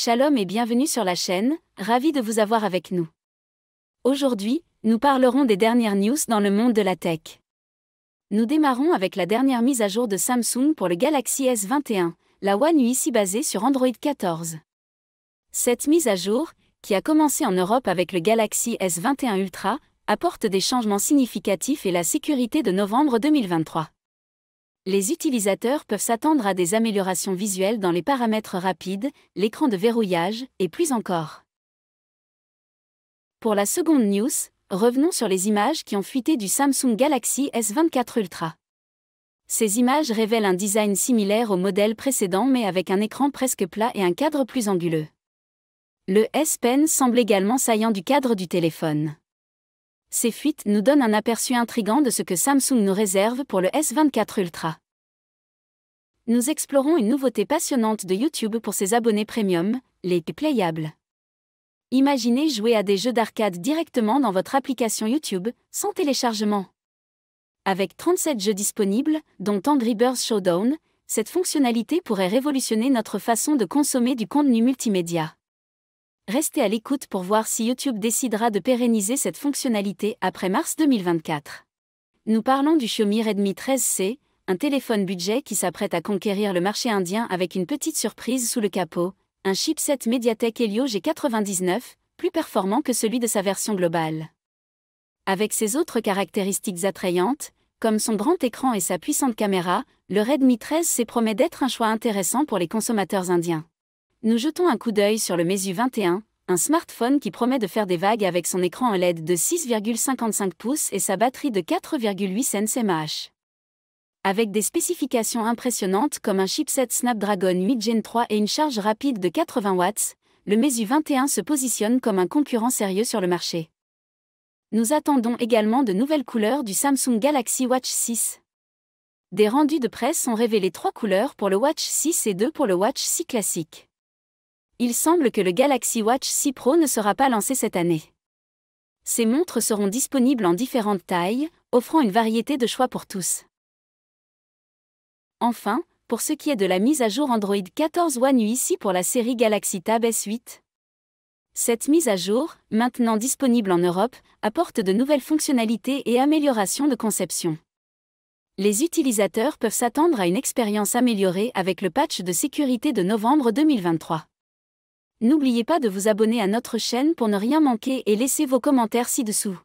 Shalom et bienvenue sur la chaîne, ravi de vous avoir avec nous. Aujourd'hui, nous parlerons des dernières news dans le monde de la tech. Nous démarrons avec la dernière mise à jour de Samsung pour le Galaxy S21, la One UI basée sur Android 14. Cette mise à jour, qui a commencé en Europe avec le Galaxy S21 Ultra, apporte des changements significatifs et la sécurité de novembre 2023. Les utilisateurs peuvent s'attendre à des améliorations visuelles dans les paramètres rapides, l'écran de verrouillage, et plus encore. Pour la seconde news, revenons sur les images qui ont fuité du Samsung Galaxy S24 Ultra. Ces images révèlent un design similaire au modèle précédent mais avec un écran presque plat et un cadre plus anguleux. Le S Pen semble également saillant du cadre du téléphone. Ces fuites nous donnent un aperçu intrigant de ce que Samsung nous réserve pour le S24 Ultra. Nous explorons une nouveauté passionnante de YouTube pour ses abonnés premium, les playables. Imaginez jouer à des jeux d'arcade directement dans votre application YouTube, sans téléchargement. Avec 37 jeux disponibles, dont Angry Birds Showdown, cette fonctionnalité pourrait révolutionner notre façon de consommer du contenu multimédia restez à l'écoute pour voir si YouTube décidera de pérenniser cette fonctionnalité après mars 2024. Nous parlons du Xiaomi Redmi 13C, un téléphone budget qui s'apprête à conquérir le marché indien avec une petite surprise sous le capot, un chipset Mediatek Helio G99, plus performant que celui de sa version globale. Avec ses autres caractéristiques attrayantes, comme son grand écran et sa puissante caméra, le Redmi 13 c promet d'être un choix intéressant pour les consommateurs indiens. Nous jetons un coup d'œil sur le Meizu 21, un smartphone qui promet de faire des vagues avec son écran OLED de 6,55 pouces et sa batterie de 4,8 cents Avec des spécifications impressionnantes comme un chipset Snapdragon 8 Gen 3 et une charge rapide de 80 watts, le MESU 21 se positionne comme un concurrent sérieux sur le marché. Nous attendons également de nouvelles couleurs du Samsung Galaxy Watch 6. Des rendus de presse ont révélé trois couleurs pour le Watch 6 et deux pour le Watch 6 classique il semble que le Galaxy Watch 6 Pro ne sera pas lancé cette année. Ces montres seront disponibles en différentes tailles, offrant une variété de choix pour tous. Enfin, pour ce qui est de la mise à jour Android 14 One UI pour la série Galaxy Tab S8, cette mise à jour, maintenant disponible en Europe, apporte de nouvelles fonctionnalités et améliorations de conception. Les utilisateurs peuvent s'attendre à une expérience améliorée avec le patch de sécurité de novembre 2023. N'oubliez pas de vous abonner à notre chaîne pour ne rien manquer et laissez vos commentaires ci-dessous.